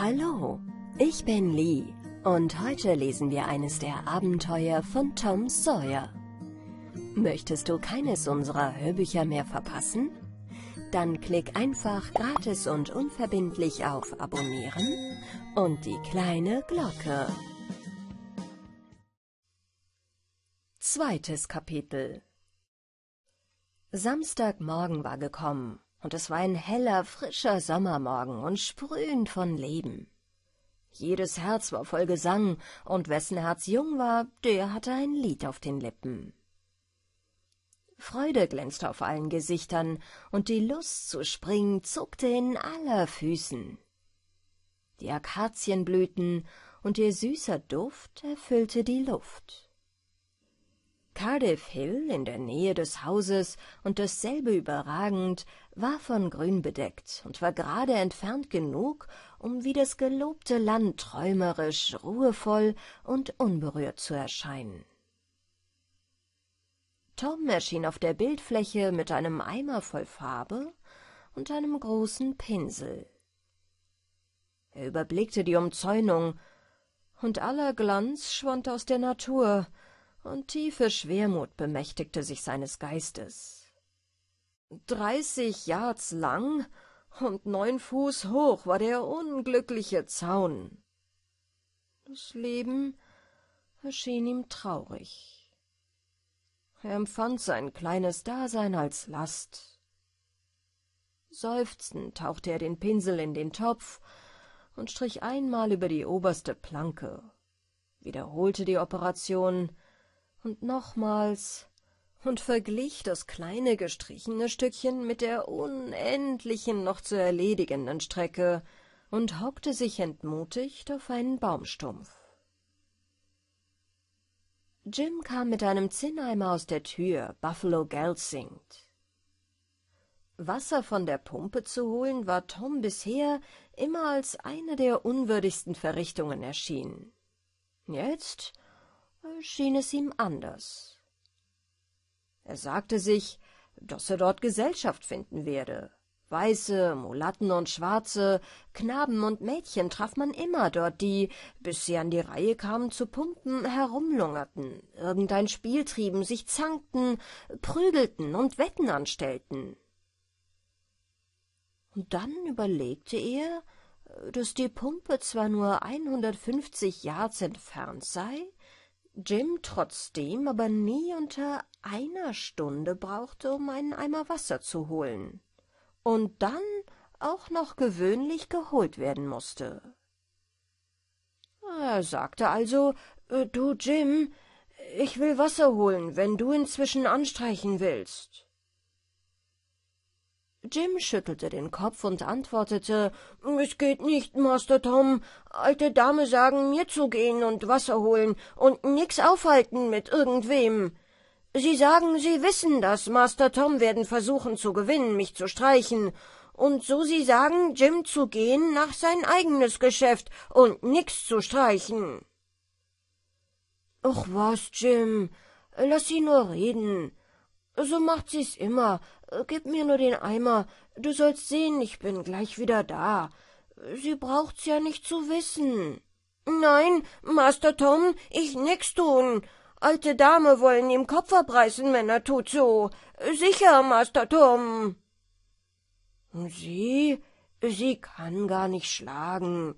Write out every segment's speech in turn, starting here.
Hallo, ich bin Lee und heute lesen wir eines der Abenteuer von Tom Sawyer. Möchtest du keines unserer Hörbücher mehr verpassen? Dann klick einfach gratis und unverbindlich auf Abonnieren und die kleine Glocke. Zweites Kapitel Samstagmorgen war gekommen und es war ein heller, frischer Sommermorgen und sprühend von Leben. Jedes Herz war voll Gesang, und wessen Herz jung war, der hatte ein Lied auf den Lippen. Freude glänzte auf allen Gesichtern, und die Lust zu springen zuckte in aller Füßen. Die Akazien blühten, und ihr süßer Duft erfüllte die Luft. Cardiff Hill in der Nähe des Hauses und dasselbe überragend, war von Grün bedeckt und war gerade entfernt genug, um wie das gelobte Land träumerisch, ruhevoll und unberührt zu erscheinen. Tom erschien auf der Bildfläche mit einem Eimer voll Farbe und einem großen Pinsel. Er überblickte die Umzäunung, und aller Glanz schwand aus der Natur, und tiefe Schwermut bemächtigte sich seines Geistes. Dreißig Yards lang und neun Fuß hoch war der unglückliche Zaun. Das Leben erschien ihm traurig. Er empfand sein kleines Dasein als Last. Seufzend tauchte er den Pinsel in den Topf und strich einmal über die oberste Planke, wiederholte die Operation, und nochmals und verglich das kleine gestrichene Stückchen mit der unendlichen noch zu erledigenden Strecke und hockte sich entmutigt auf einen Baumstumpf. Jim kam mit einem Zinneimer aus der Tür, Buffalo Gell singt. Wasser von der Pumpe zu holen, war Tom bisher immer als eine der unwürdigsten Verrichtungen erschienen. Jetzt schien es ihm anders. Er sagte sich, dass er dort Gesellschaft finden werde. Weiße, Mulatten und Schwarze, Knaben und Mädchen traf man immer dort, die, bis sie an die Reihe kamen zu pumpen, herumlungerten, irgendein Spiel trieben, sich zankten, prügelten und Wetten anstellten. Und dann überlegte er, dass die Pumpe zwar nur einhundertfünfzig Yards entfernt sei, Jim trotzdem aber nie unter einer Stunde brauchte, um einen Eimer Wasser zu holen und dann auch noch gewöhnlich geholt werden musste. Er sagte also, äh, du Jim, ich will Wasser holen, wenn du inzwischen anstreichen willst. Jim schüttelte den Kopf und antwortete Es geht nicht, Master Tom. Alte Dame sagen, mir zu gehen und Wasser holen und nix aufhalten mit irgendwem. Sie sagen, Sie wissen dass Master Tom werden versuchen zu gewinnen, mich zu streichen. Und so Sie sagen, Jim zu gehen nach sein eigenes Geschäft und nix zu streichen. Och was, Jim, lass sie nur reden. So macht sie's immer. Äh, gib mir nur den Eimer. Du sollst sehen, ich bin gleich wieder da. Sie braucht's ja nicht zu wissen. Nein, Master Tom, ich nix tun. Alte Dame wollen ihm Kopf abreißen, Männer tut so. Sicher, Master Tom. Sie? Sie kann gar nicht schlagen.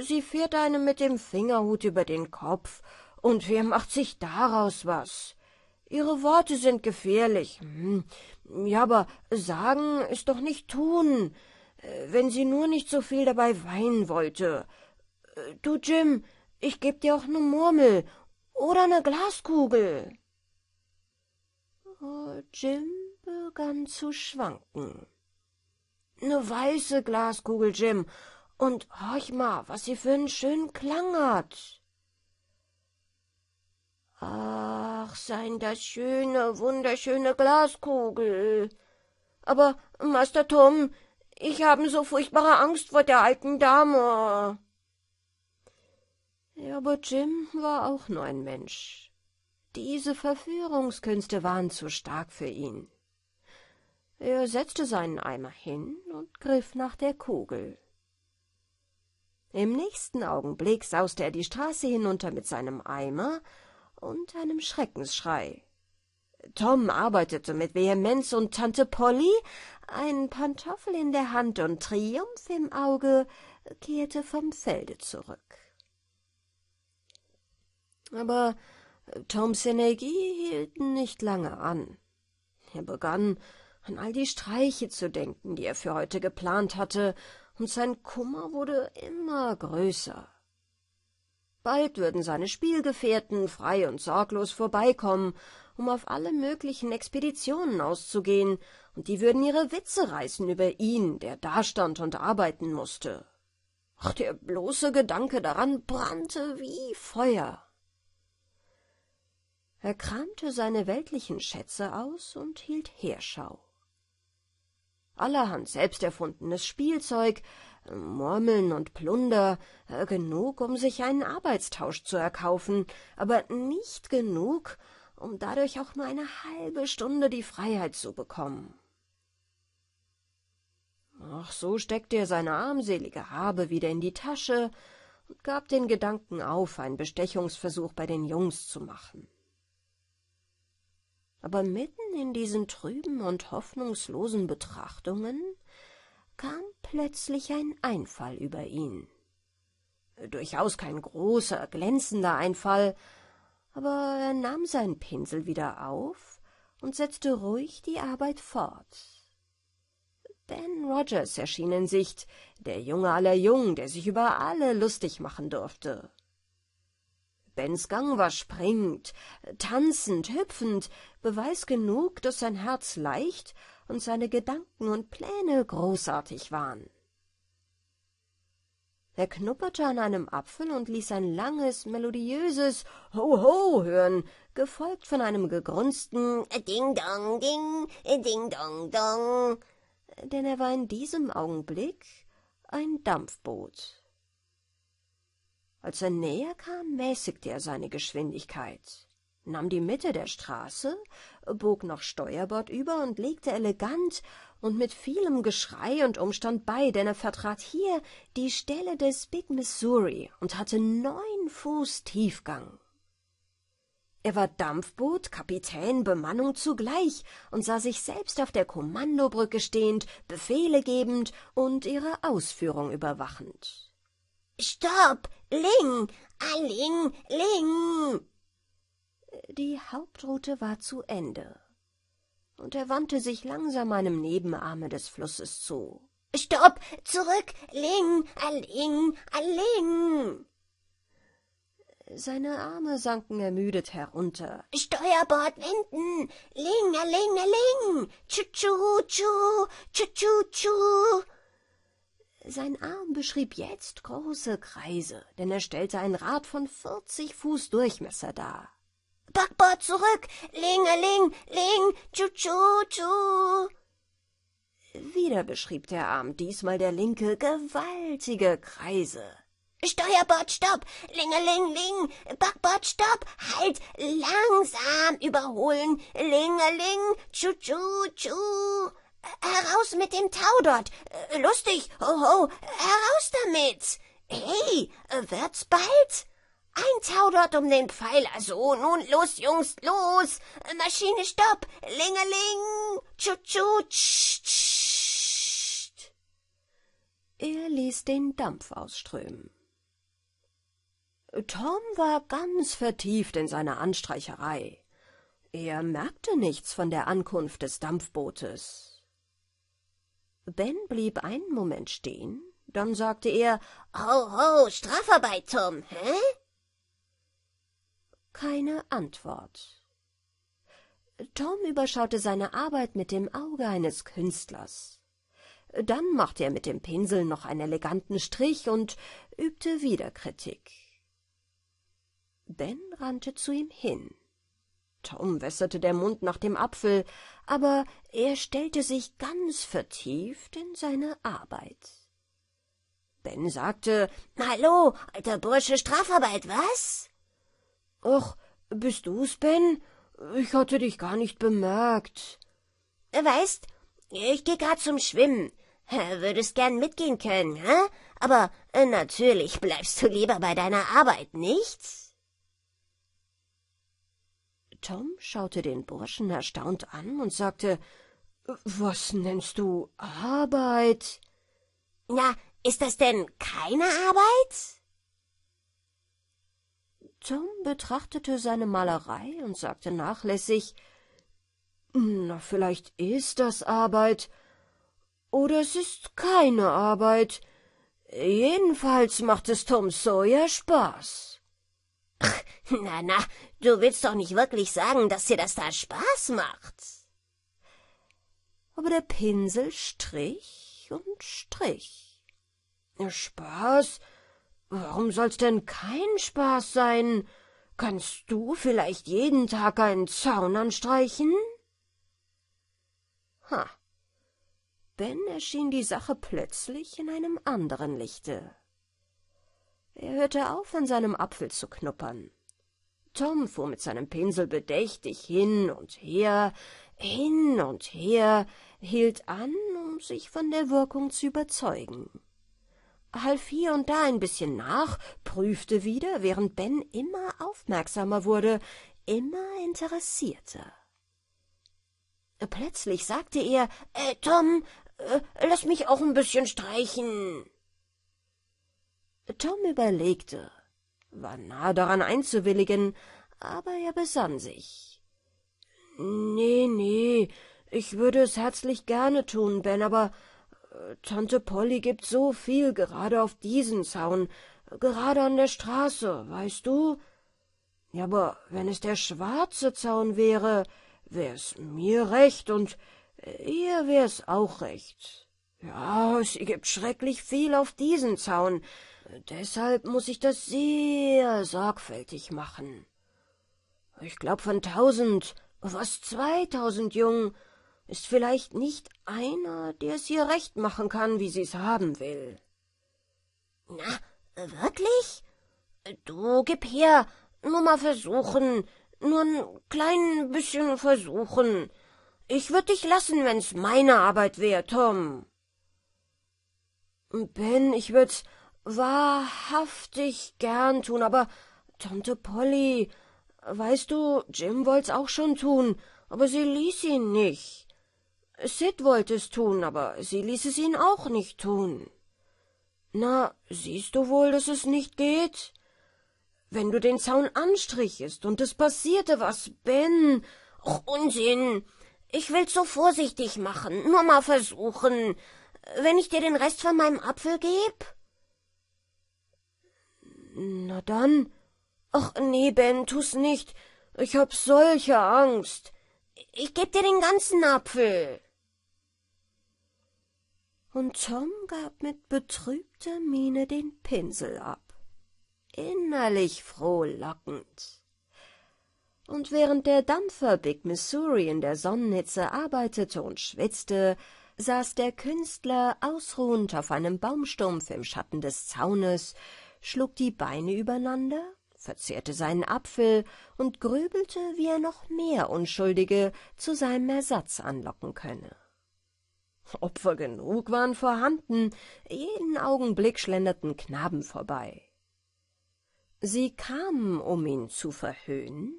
Sie fährt einem mit dem Fingerhut über den Kopf, und wer macht sich daraus was? Ihre Worte sind gefährlich. Hm. Ja, aber sagen ist doch nicht tun. Äh, wenn sie nur nicht so viel dabei weinen wollte. Äh, du, Jim, ich geb dir auch ne Murmel oder ne Glaskugel. Oh, Jim begann zu schwanken. Ne weiße Glaskugel, Jim. Und horch mal, was sie für einen schönen Klang hat. Ach, seien das schöne, wunderschöne Glaskugel. Aber, Master Tom, ich habe so furchtbare Angst vor der alten Dame. Ja, aber Jim war auch nur ein Mensch. Diese Verführungskünste waren zu stark für ihn. Er setzte seinen Eimer hin und griff nach der Kugel. Im nächsten Augenblick sauste er die Straße hinunter mit seinem Eimer und einem Schreckensschrei. Tom arbeitete mit Vehemenz und Tante Polly, ein Pantoffel in der Hand und Triumph im Auge, kehrte vom Felde zurück. Aber Toms Energie hielt nicht lange an. Er begann, an all die Streiche zu denken, die er für heute geplant hatte, und sein Kummer wurde immer größer. Bald würden seine Spielgefährten frei und sorglos vorbeikommen, um auf alle möglichen Expeditionen auszugehen, und die würden ihre Witze reißen über ihn, der dastand und arbeiten mußte. Ach, der bloße Gedanke daran brannte wie Feuer. Er kramte seine weltlichen Schätze aus und hielt Heerschau allerhand selbst erfundenes Spielzeug, äh, Murmeln und Plunder, äh, genug, um sich einen Arbeitstausch zu erkaufen, aber nicht genug, um dadurch auch nur eine halbe Stunde die Freiheit zu bekommen. Ach, so steckte er seine armselige Habe wieder in die Tasche und gab den Gedanken auf, einen Bestechungsversuch bei den Jungs zu machen aber mitten in diesen trüben und hoffnungslosen Betrachtungen kam plötzlich ein Einfall über ihn. Durchaus kein großer, glänzender Einfall, aber er nahm seinen Pinsel wieder auf und setzte ruhig die Arbeit fort. Ben Rogers erschien in Sicht, der Junge aller Jungen, der sich über alle lustig machen durfte wenn's Gang war, springt, tanzend, hüpfend, Beweis genug, daß sein Herz leicht und seine Gedanken und Pläne großartig waren. Er knupperte an einem Apfel und ließ ein langes, melodiöses Ho-Ho hören, gefolgt von einem gegrunzten Ding-Dong-Ding, Ding-Dong-Dong, denn er war in diesem Augenblick ein Dampfboot. Als er näher kam, mäßigte er seine Geschwindigkeit, nahm die Mitte der Straße, bog noch Steuerbord über und legte elegant und mit vielem Geschrei und Umstand bei, denn er vertrat hier die Stelle des Big Missouri und hatte neun Fuß Tiefgang. Er war Dampfboot, Kapitän, Bemannung zugleich und sah sich selbst auf der Kommandobrücke stehend, Befehle gebend und ihre Ausführung überwachend. Stopp, Ling, Aling, ah, Ling. Die Hauptroute war zu Ende, und er wandte sich langsam einem Nebenarme des Flusses zu. Stopp, zurück, Ling, Aling, ah, Aling. Ah, Seine Arme sanken ermüdet herunter. Steuerbord wenden! Ling, a ling, a ling! Tschu, tschu, tschu, tschu, tschu, tschu! Sein Arm beschrieb jetzt große Kreise, denn er stellte ein Rad von vierzig Fuß Durchmesser dar. Backbord zurück! Lingeling, ling, tschu, tschu, tschu! Wieder beschrieb der Arm, diesmal der linke, gewaltige Kreise. Steuerbord, stopp! Lingeling, ling! Backbord, stopp! Halt! Langsam überholen! Lingeling, tschu, tschu, tschu! Heraus mit dem Tau dort! Äh, lustig! Hoho! Ho, heraus damit! Hey, äh, wird's bald? Ein Tau dort um den Pfeiler, so, also, nun los, Jungs, los! Äh, Maschine, stopp! Lingeling! Tschu, tschu, Er ließ den Dampf ausströmen. Tom war ganz vertieft in seiner Anstreicherei. Er merkte nichts von der Ankunft des Dampfbootes. Ben blieb einen Moment stehen, dann sagte er Ho, ho, Strafarbeit, Tom, hä? Keine Antwort. Tom überschaute seine Arbeit mit dem Auge eines Künstlers. Dann machte er mit dem Pinsel noch einen eleganten Strich und übte wieder Kritik. Ben rannte zu ihm hin. Tom wässerte der Mund nach dem Apfel, aber er stellte sich ganz vertieft in seine Arbeit. Ben sagte, »Hallo, alter Bursche, Strafarbeit, was?« »Och, bist du's, Ben? Ich hatte dich gar nicht bemerkt.« äh, »Weißt, ich geh grad zum Schwimmen. Würdest gern mitgehen können, hä? Aber äh, natürlich bleibst du lieber bei deiner Arbeit, nichts?« Tom schaute den Burschen erstaunt an und sagte Was nennst du Arbeit? Na, ist das denn keine Arbeit? Tom betrachtete seine Malerei und sagte nachlässig Na, vielleicht ist das Arbeit, oder es ist keine Arbeit. Jedenfalls macht es Tom Sawyer Spaß. na, na, du willst doch nicht wirklich sagen, dass dir das da Spaß macht. Aber der Pinsel strich und strich. Spaß? Warum soll's denn kein Spaß sein? Kannst du vielleicht jeden Tag einen Zaun anstreichen? Ha. Ben erschien die Sache plötzlich in einem anderen Lichte. Er hörte auf, an seinem Apfel zu knuppern. Tom fuhr mit seinem Pinsel bedächtig hin und her, hin und her, hielt an, um sich von der Wirkung zu überzeugen half hier und da ein bisschen nach, prüfte wieder, während Ben immer aufmerksamer wurde, immer interessierter. Plötzlich sagte er, äh, Tom, äh, lass mich auch ein bisschen streichen. Tom überlegte, war nahe daran einzuwilligen, aber er besann sich. Nee, nee, ich würde es herzlich gerne tun, Ben, aber äh, Tante Polly gibt so viel gerade auf diesen Zaun, gerade an der Straße, weißt du? Ja, aber wenn es der schwarze Zaun wäre, wär's mir recht und äh, ihr wär's auch recht. Ja, sie gibt schrecklich viel auf diesen Zaun, Deshalb muß ich das sehr sorgfältig machen. Ich glaub, von tausend, was zweitausend Jungen, ist vielleicht nicht einer, der es ihr recht machen kann, wie sie es haben will. Na, wirklich? Du gib her, nur mal versuchen, nur ein klein bisschen versuchen. Ich würd dich lassen, wenn's meine Arbeit wär, Tom. Ben, ich würd's wahrhaftig gern tun, aber Tante Polly, weißt du, Jim wollt's auch schon tun, aber sie ließ ihn nicht. Sid wollte es tun, aber sie ließ es ihn auch nicht tun. Na, siehst du wohl, dass es nicht geht? Wenn du den Zaun anstrichest und es passierte was, Ben. Och, Unsinn. Ich will's so vorsichtig machen, nur mal versuchen. Wenn ich dir den Rest von meinem Apfel geb? Na dann. Ach nee, Ben, tu's nicht. Ich hab solche Angst. Ich geb dir den ganzen Apfel. Und Tom gab mit betrübter Miene den Pinsel ab. Innerlich frohlockend. Und während der Dampfer Big Missouri in der Sonnenhitze arbeitete und schwitzte, saß der Künstler ausruhend auf einem Baumstumpf im Schatten des Zaunes, schlug die Beine übereinander, verzehrte seinen Apfel und grübelte, wie er noch mehr Unschuldige zu seinem Ersatz anlocken könne. Opfer genug waren vorhanden, jeden Augenblick schlenderten Knaben vorbei. Sie kamen, um ihn zu verhöhnen,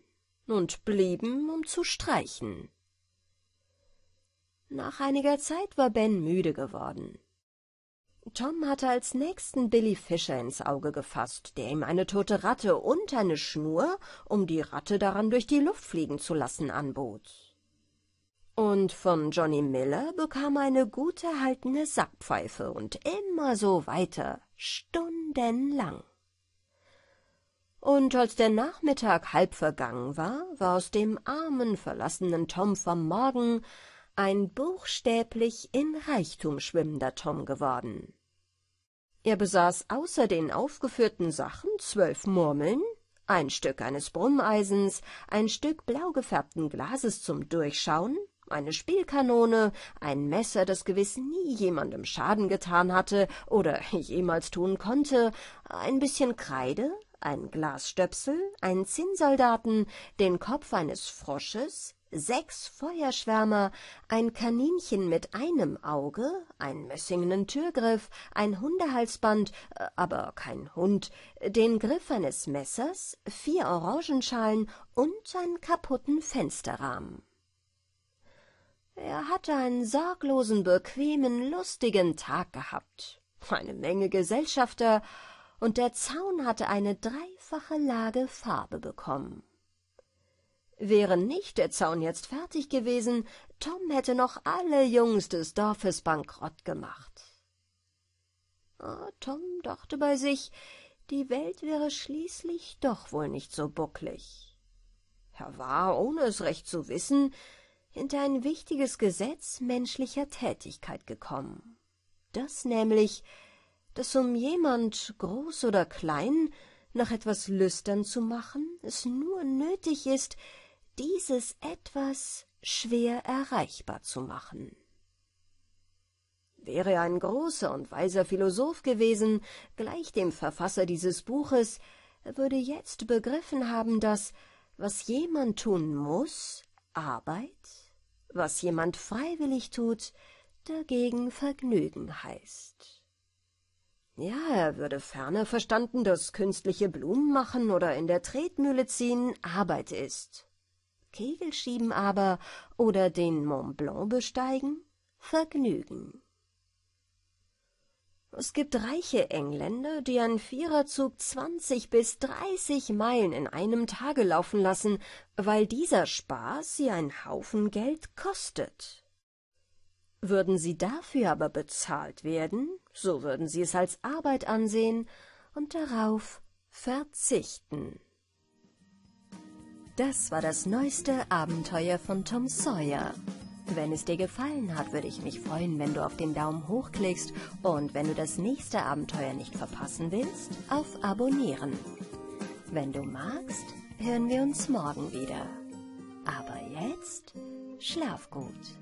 und blieben, um zu streichen. Nach einiger Zeit war Ben müde geworden. Tom hatte als nächsten Billy Fischer ins Auge gefasst, der ihm eine tote Ratte und eine Schnur, um die Ratte daran durch die Luft fliegen zu lassen, anbot. Und von Johnny Miller bekam er eine gut erhaltene Sackpfeife und immer so weiter, stundenlang. Und als der Nachmittag halb vergangen war, war aus dem armen, verlassenen Tom vom Morgen ein buchstäblich in Reichtum schwimmender Tom geworden. Er besaß außer den aufgeführten Sachen zwölf Murmeln, ein Stück eines Brummeisens, ein Stück blau gefärbten Glases zum Durchschauen, eine Spielkanone, ein Messer, das gewiss nie jemandem Schaden getan hatte oder jemals tun konnte, ein bisschen Kreide, ein Glasstöpsel, einen Zinnsoldaten, den Kopf eines Frosches, sechs Feuerschwärmer, ein Kaninchen mit einem Auge, einen messingenen Türgriff, ein Hundehalsband, äh, aber kein Hund, den Griff eines Messers, vier Orangenschalen und einen kaputten Fensterrahmen. Er hatte einen sorglosen, bequemen, lustigen Tag gehabt, eine Menge Gesellschafter, und der Zaun hatte eine dreifache Lage Farbe bekommen. Wäre nicht der Zaun jetzt fertig gewesen, Tom hätte noch alle Jungs des Dorfes bankrott gemacht. Ah, Tom dachte bei sich, die Welt wäre schließlich doch wohl nicht so bucklig. Er war, ohne es recht zu wissen, hinter ein wichtiges Gesetz menschlicher Tätigkeit gekommen. Das nämlich, dass um jemand, groß oder klein, nach etwas lüstern zu machen, es nur nötig ist, dieses Etwas schwer erreichbar zu machen. Wäre er ein großer und weiser Philosoph gewesen, gleich dem Verfasser dieses Buches, würde jetzt begriffen haben, dass was jemand tun muss, Arbeit, was jemand freiwillig tut, dagegen Vergnügen heißt. Ja, er würde ferner verstanden, dass künstliche Blumen machen oder in der Tretmühle ziehen Arbeit ist Kegelschieben aber oder den Mont Blanc besteigen? Vergnügen. Es gibt reiche Engländer, die einen Viererzug zwanzig bis dreißig Meilen in einem Tage laufen lassen, weil dieser Spaß sie einen Haufen Geld kostet. Würden sie dafür aber bezahlt werden, so würden sie es als Arbeit ansehen und darauf verzichten. Das war das neueste Abenteuer von Tom Sawyer. Wenn es dir gefallen hat, würde ich mich freuen, wenn du auf den Daumen hoch klickst und wenn du das nächste Abenteuer nicht verpassen willst, auf Abonnieren. Wenn du magst, hören wir uns morgen wieder. Aber jetzt schlaf gut.